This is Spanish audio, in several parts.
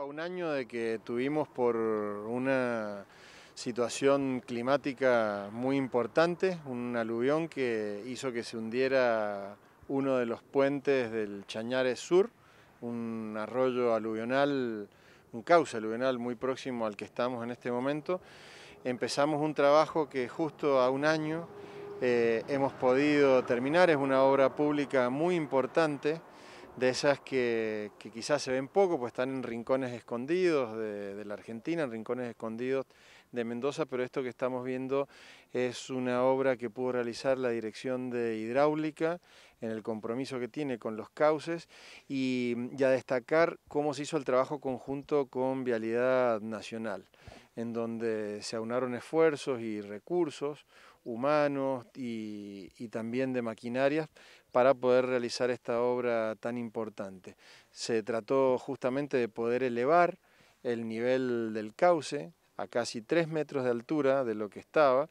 a un año de que tuvimos por una situación climática muy importante, un aluvión que hizo que se hundiera uno de los puentes del Chañares Sur, un arroyo aluvional, un cauce aluvional muy próximo al que estamos en este momento. Empezamos un trabajo que justo a un año eh, hemos podido terminar, es una obra pública muy importante de esas que, quizás se ven poco, pues están en rincones escondidos de, la Argentina, en rincones escondidos de Mendoza, pero esto que estamos viendo es una obra que pudo realizar la Dirección de Hidráulica en el compromiso que tiene con los cauces y, y a destacar cómo se hizo el trabajo conjunto con Vialidad Nacional en donde se aunaron esfuerzos y recursos humanos y, también de maquinarias para poder realizar esta obra tan importante. Se trató justamente de poder elevar el nivel del cauce a casi 3 metros de altura de lo que estaba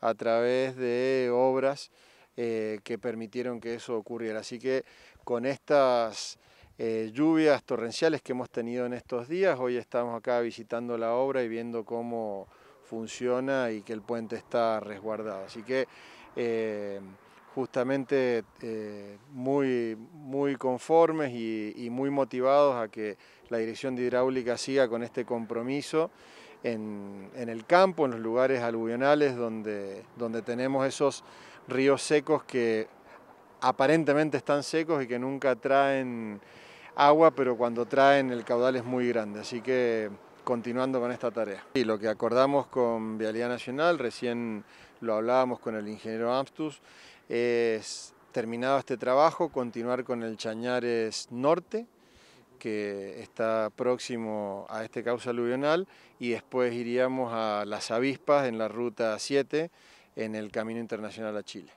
a través de obras eh, que permitieron que eso ocurriera. Así que con estas eh, lluvias torrenciales que hemos tenido en estos días. Hoy estamos acá visitando la obra y viendo cómo funciona y que el puente está resguardado. Así que eh, justamente eh, muy, muy conformes y, muy motivados a que la dirección de hidráulica siga con este compromiso en, el campo, en los lugares aluvionales donde, donde tenemos esos ríos secos que aparentemente están secos y que nunca traen agua, pero cuando traen el caudal es muy grande, así que continuando con esta tarea. Y lo que acordamos con Vialidad Nacional, recién lo hablábamos con el ingeniero Amstus, es terminado este trabajo, continuar con el Chañares Norte, que está próximo a este cauce aluvional y después iríamos a Las Avispas en la ruta 7 en el Camino Internacional a Chile.